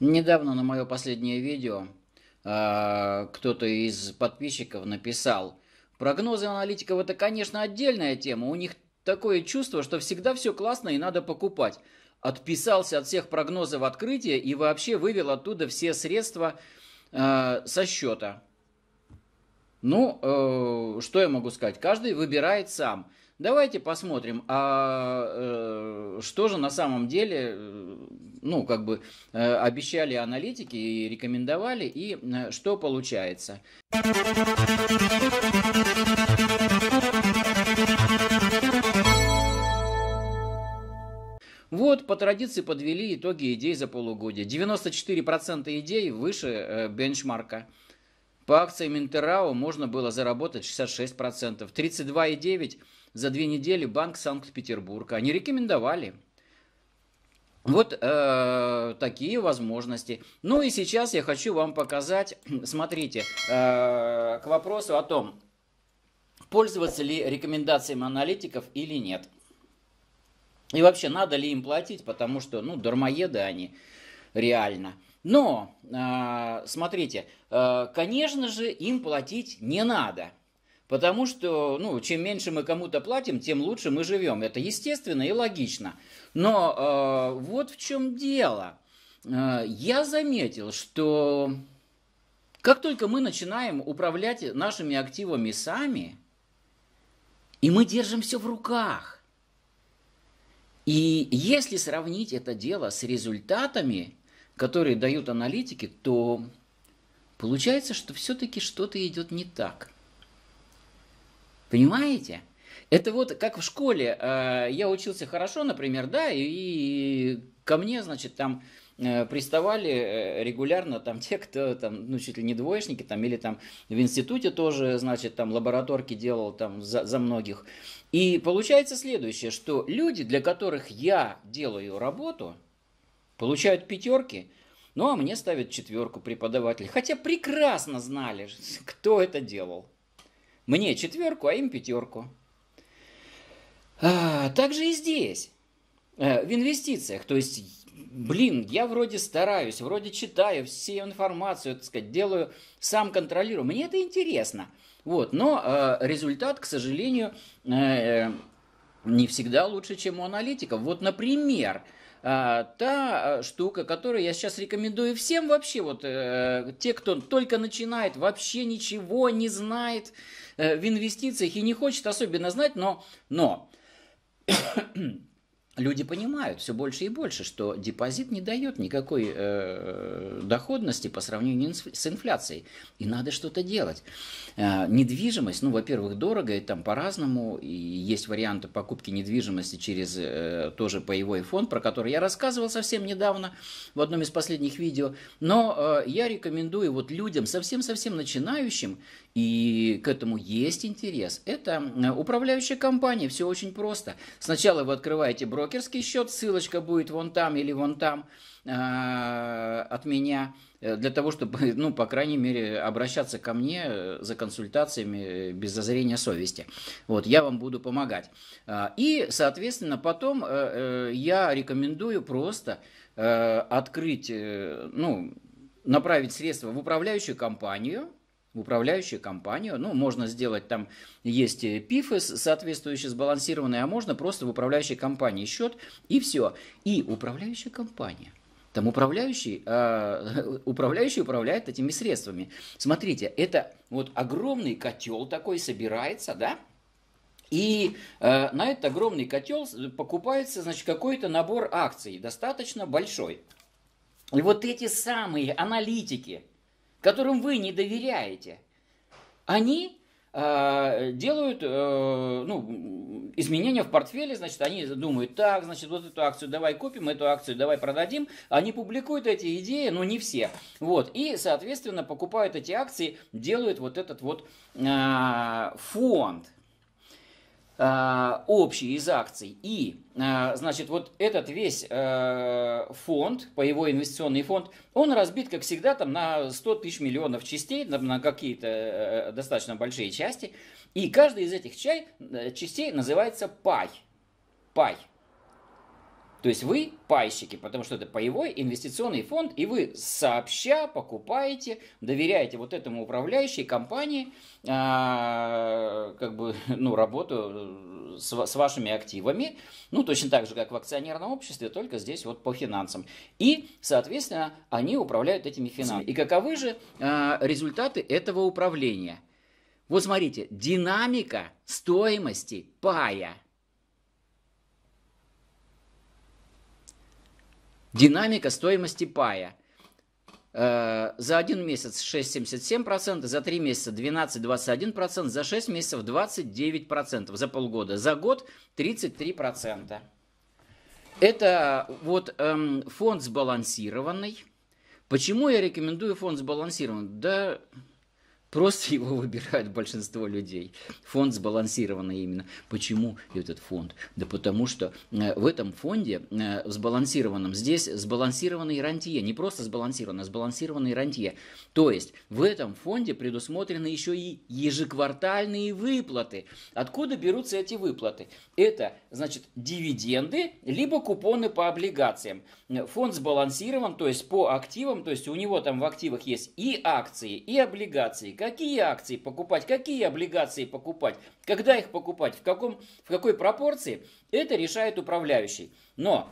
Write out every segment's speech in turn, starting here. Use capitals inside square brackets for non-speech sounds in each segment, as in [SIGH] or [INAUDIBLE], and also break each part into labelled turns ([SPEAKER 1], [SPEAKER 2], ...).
[SPEAKER 1] Недавно на мое последнее видео а, кто-то из подписчиков написал, прогнозы аналитиков это, конечно, отдельная тема, у них такое чувство, что всегда все классно и надо покупать. Отписался от всех прогнозов открытия и вообще вывел оттуда все средства а, со счета. Ну, э, что я могу сказать? Каждый выбирает сам. Давайте посмотрим, а э, что же на самом деле э, ну, как бы э, обещали аналитики и рекомендовали, и э, что получается? Вот, по традиции подвели итоги идей за полугодие. 94% идей выше э, бенчмарка. По акциям Интерао можно было заработать 66%. 32,9% за две недели Банк Санкт-Петербурга. Они рекомендовали. Вот э, такие возможности. Ну и сейчас я хочу вам показать, [CLEARS THROAT] смотрите, э, к вопросу о том, пользоваться ли рекомендациями аналитиков или нет. И вообще, надо ли им платить, потому что, ну, дармоеды они реально. Но, э, смотрите, э, конечно же, им платить не надо – Потому что, ну, чем меньше мы кому-то платим, тем лучше мы живем. Это естественно и логично. Но э, вот в чем дело. Э, я заметил, что как только мы начинаем управлять нашими активами сами, и мы держим все в руках. И если сравнить это дело с результатами, которые дают аналитики, то получается, что все-таки что-то идет не так – Понимаете? Это вот как в школе. Э, я учился хорошо, например, да, и ко мне, значит, там э, приставали э, регулярно там те, кто там, ну, чуть ли не двоечники, там, или там в институте тоже, значит, там лабораторки делал там за, за многих. И получается следующее, что люди, для которых я делаю работу, получают пятерки, ну, а мне ставят четверку преподаватель. Хотя прекрасно знали, [LAUGHS] кто это делал. Мне четверку, а им пятерку. А, так же и здесь, э, в инвестициях. То есть, блин, я вроде стараюсь, вроде читаю всю информацию, так сказать, делаю, сам контролирую. Мне это интересно. Вот, но э, результат, к сожалению, э, э не всегда лучше, чем у аналитиков. Вот, например, э, та э, штука, которую я сейчас рекомендую всем вообще, вот э, те, кто только начинает, вообще ничего не знает, Э, в инвестициях и не хочет особенно знать, но, но люди понимают все больше и больше, что депозит не дает никакой э, доходности по сравнению с инфляцией. И надо что-то делать. Э, недвижимость, ну, во-первых, дорого, и там по-разному. И есть варианты покупки недвижимости через э, тоже паевой фонд, про который я рассказывал совсем недавно в одном из последних видео. Но э, я рекомендую вот людям, совсем-совсем начинающим, и к этому есть интерес, это э, управляющая компания, все очень просто. Сначала вы открываете брокер брокерский счет, ссылочка будет вон там или вон там э, от меня, э, для того, чтобы, [LAUGHS] ну, по крайней мере, обращаться ко мне э, за консультациями э, без зазрения совести. Вот, я вам буду помогать. А, и, соответственно, потом э, я рекомендую просто э, открыть, ну, направить средства в управляющую компанию, в управляющую компанию. Ну, можно сделать там, есть э, пифы соответствующие, сбалансированные, а можно просто в управляющей компании счет, и все. И управляющая компания. Там управляющий, э, [LAUGHS] управляющий управляет этими средствами. Смотрите, это вот огромный котел такой собирается, да? И э, на этот огромный котел покупается, значит, какой-то набор акций, достаточно большой. И вот эти самые аналитики, которым вы не доверяете, они э, делают э, ну, изменения в портфеле, значит, они думают, так, значит, вот эту акцию давай купим, эту акцию давай продадим. Они публикуют эти идеи, но не все. Вот, и, соответственно, покупают эти акции, делают вот этот вот э, фонд, Э, общий из акций. И, э, значит, вот этот весь э, фонд, по его инвестиционный фонд, он разбит, как всегда, там на 100 тысяч миллионов частей, на какие-то достаточно большие части. И каждая из этих частей называется пай. Пай. То есть вы пайщики, потому что это паевой инвестиционный фонд, и вы сообща покупаете, доверяете вот этому управляющей компании а, как бы, [LAUGHS] ну, работу э, с, с вашими активами, ну, точно так же, как в акционерном обществе, только здесь вот по финансам. И, соответственно, они управляют этими финансами. И каковы же а, результаты этого управления? Вот смотрите, динамика стоимости пая – Динамика стоимости пая. Э, за один месяц 6,77%, за три месяца 12,21%, за 6 месяцев 29%, за полгода, за год 33%. Это вот эм, фонд сбалансированный. Почему я рекомендую фонд сбалансированный? Да Просто [LAUGHS] его выбирают большинство людей. Фонд сбалансированный именно. Почему этот фонд? Да потому что э, в этом фонде, э, сбалансированном, здесь сбалансированные рантье. Не просто сбалансированные, а сбалансированные рантье. То есть в этом фонде предусмотрены еще и ежеквартальные выплаты. Откуда берутся эти выплаты? Это, значит, дивиденды, либо купоны по облигациям. Фонд сбалансирован, то есть по активам, то есть у него там в активах есть и акции, и облигации какие акции покупать, какие облигации покупать, когда их покупать, в, каком, в какой пропорции, это решает управляющий. Но,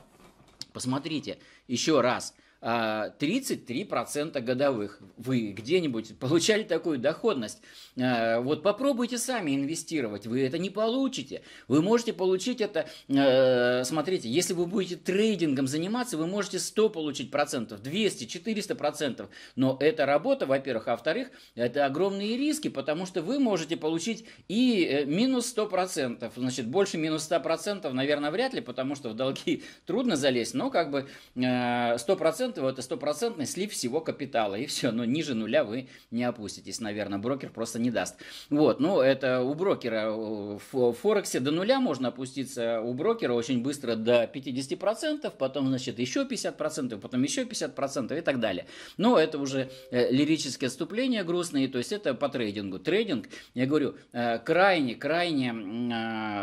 [SPEAKER 1] посмотрите еще раз – 33% а, годовых. Вы где-нибудь получали такую доходность? А, вот попробуйте сами инвестировать, вы это не получите. Вы можете получить это, а, смотрите, если вы будете трейдингом заниматься, вы можете 100 получить процентов, 200, 400 процентов. Но это работа, во-первых, а во-вторых, это огромные риски, потому что вы можете получить и э, минус 100 процентов. Значит, больше минус 100 процентов, наверное, вряд ли, потому что в долги [LAUGHS] трудно залезть, но как бы 100 процентов этого это стопроцентный слив всего капитала, и все, но ну, ниже нуля вы не опуститесь, наверное, брокер просто не даст. Вот, ну это у брокера э, в Форексе до нуля можно опуститься, у брокера очень быстро до 50%, потом, значит, еще 50%, потом еще 50% и так далее. Но это уже э, лирические отступления грустные, то есть это по трейдингу. Трейдинг, я говорю, крайне-крайне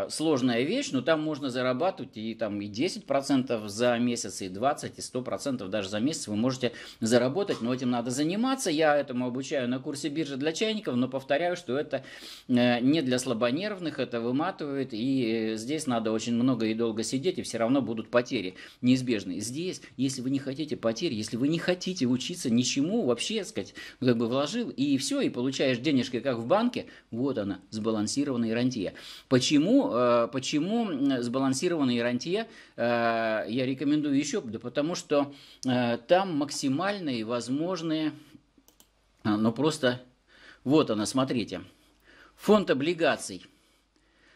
[SPEAKER 1] э, сложная вещь, но там можно зарабатывать и там и 10% за месяц, и 20, и 100% даже за месяц вы можете заработать, но этим надо заниматься. Я этому обучаю на курсе биржи для чайников, но повторяю, что это э, не для слабонервных, это выматывает, и э, здесь надо очень много и долго сидеть, и все равно будут потери неизбежные. Здесь, если вы не хотите потерь, если вы не хотите учиться ничему, вообще, сказать, как бы вложил, и все, и получаешь денежки, как в банке, вот она, сбалансированная рантье. Почему, э, почему сбалансированная рантье я рекомендую еще? Да потому что Э, там максимальные возможные, а, ну просто, вот она, смотрите, фонд облигаций,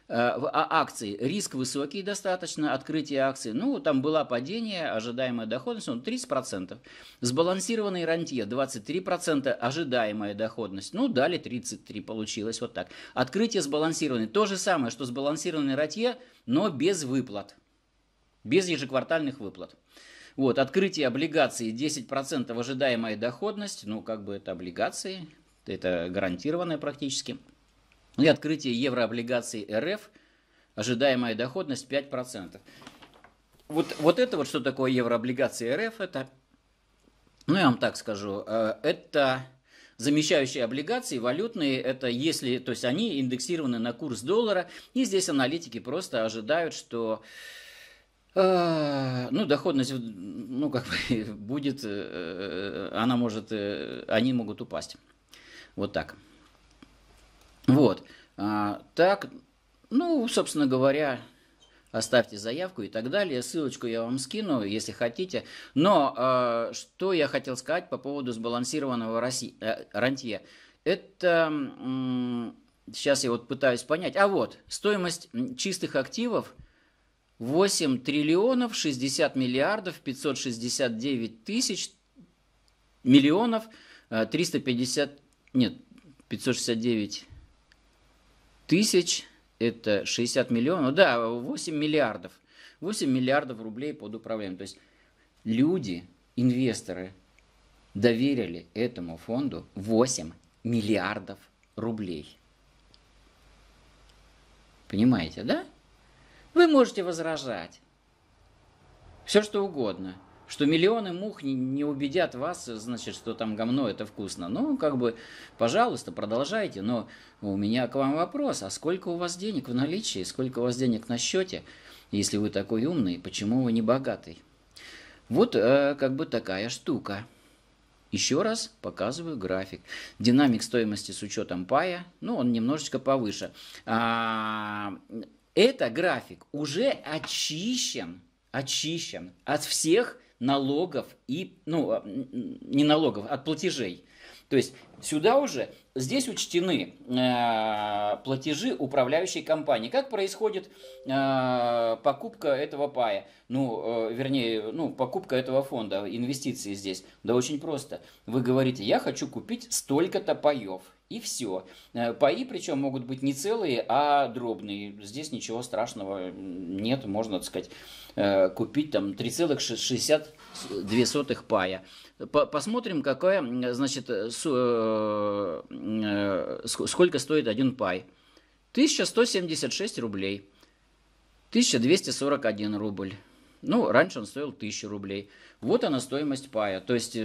[SPEAKER 1] э, а акции, риск высокий достаточно, открытие акций, ну там было падение, ожидаемая доходность, ну 30%, сбалансированный рантье 23%, ожидаемая доходность, ну дали 33 получилось вот так. Открытие сбалансированный, то же самое, что сбалансированный рантье, но без выплат, без ежеквартальных выплат. Вот, открытие облигаций 10% ожидаемая доходность, ну как бы это облигации, это гарантированное практически. И открытие еврооблигаций РФ, ожидаемая доходность 5%. Вот, вот это вот что такое еврооблигации РФ, это, ну я вам так скажу, э, это замещающие облигации, валютные, это если, то есть они индексированы на курс доллара, и здесь аналитики просто ожидают, что а, ну, доходность, ну, как бы, [LAUGHS] будет, э, э, она может, э, они могут упасть. Вот так. Вот. А, так, ну, собственно говоря, оставьте заявку и так далее. Ссылочку я вам скину, если хотите. Но а, что я хотел сказать по поводу сбалансированного Росси... рантье. Это, сейчас я вот пытаюсь понять. А вот, стоимость чистых активов – 8 триллионов 60 миллиардов 569 тысяч миллионов 350... Э, нет, 569 тысяч, это 60 миллионов, да, 8 миллиардов. 8 миллиардов рублей под управлением. То есть люди, инвесторы доверили этому фонду 8 миллиардов рублей. Понимаете, да? Вы можете возражать. Все что угодно. Что миллионы мух не, не убедят вас, значит, что там гомно это вкусно. Ну, как бы, пожалуйста, продолжайте. Но у меня к вам вопрос. А сколько у вас денег в наличии? Сколько у вас денег на счете? Если вы такой умный, почему вы не богатый? Вот э, как бы такая штука. Еще раз показываю график. Динамик стоимости с учетом пая, ну, он немножечко повыше. А, это график уже очищен, очищен от всех налогов и, ну, а, не налогов, от платежей. То есть сюда уже, здесь учтены э, платежи управляющей компании. Как происходит э, покупка этого пая? Ну, э, вернее, ну, покупка этого фонда, инвестиции здесь. Да очень просто. Вы говорите, я хочу купить столько-то паев – и все. Э, паи, причем, могут быть не целые, а дробные. Здесь ничего страшного нет. Можно, так сказать, э, купить там 3,62 пая. Посмотрим, какая, значит, э, сколько стоит один пай. 1176 рублей. 1241 рубль. Ну, раньше он стоил 1000 рублей. Вот она стоимость пая. То есть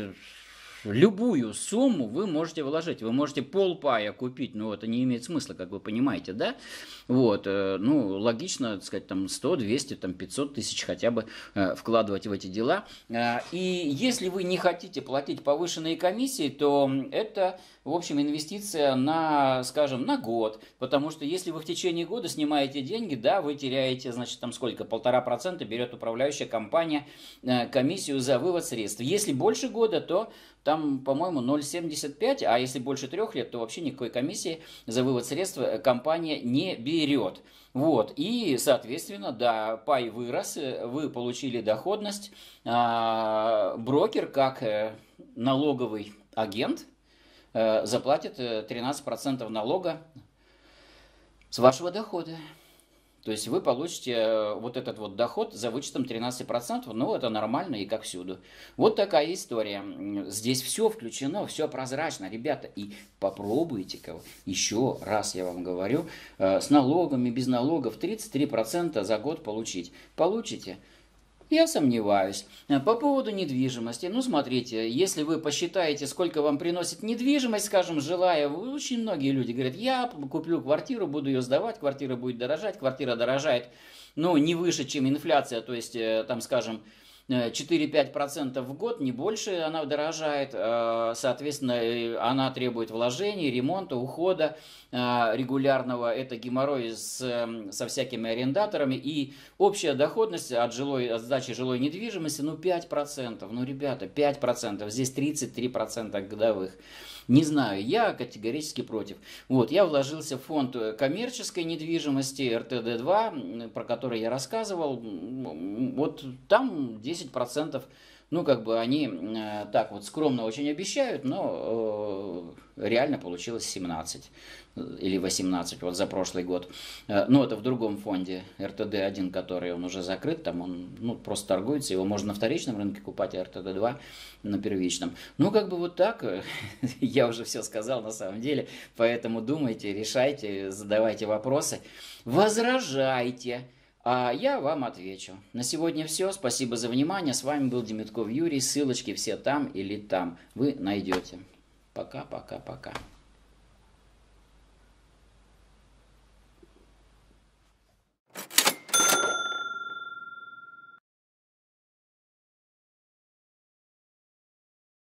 [SPEAKER 1] любую сумму вы можете вложить. Вы можете пол полпая купить, но ну, это не имеет смысла, как вы понимаете, да? Вот, э, ну, логично, так сказать, там 100, 200, там 500 тысяч хотя бы э, вкладывать в эти дела. Э, и если вы не хотите платить повышенные комиссии, то это, в общем, инвестиция на, скажем, на год. Потому что если вы в течение года снимаете деньги, да, вы теряете, значит, там сколько, полтора процента берет управляющая компания комиссию за вывод средств. Если больше года, то там, по-моему, 0,75, а если больше трех лет, то вообще никакой комиссии за вывод средств э, компания не берет. Вот, и, соответственно, да, пай вырос, э, вы получили доходность, а брокер, как э, налоговый агент, заплатит 13% налога с вашего дохода. То есть вы получите э, вот этот вот доход за вычетом 13%, ну это нормально и как всюду. Вот такая история. Здесь все включено, все прозрачно, ребята. И попробуйте кого. еще раз я вам говорю, э, с налогами, без налогов 33% за год получить. Получите – я сомневаюсь. Э, по поводу недвижимости. Ну, смотрите, если вы посчитаете, сколько вам приносит недвижимость, скажем, жилая, очень многие люди говорят, я куплю квартиру, буду ее сдавать, квартира будет дорожать, квартира дорожает, ну, не выше, чем инфляция, то есть, э, там, скажем, 4-5% э, в год, не больше она дорожает, э, соответственно, она требует вложений, ремонта, ухода э, регулярного, это геморрой с, эм, со всякими арендаторами, и общая доходность от, жилой, от сдачи жилой недвижимости, ну, 5%, ну, ребята, 5%, здесь 33% годовых. Не знаю, я категорически против. Вот, я вложился в фонд э, коммерческой недвижимости РТД-2, про который я рассказывал. Вот там 10% ну, как бы они э, так вот скромно очень обещают, но э, реально получилось 17 э, или 18 вот за прошлый год. Э, но ну, это в другом фонде РТД-1, который он уже закрыт, там он ну, просто торгуется, его можно на вторичном рынке купать а РТД-2 на первичном. Ну, как бы вот так, э, [LAUGHS] я уже все сказал на самом деле, поэтому думайте, решайте, задавайте вопросы, возражайте. А я вам отвечу. На сегодня все. Спасибо за внимание. С вами был Демитков Юрий. Ссылочки все там или там вы найдете. Пока-пока-пока.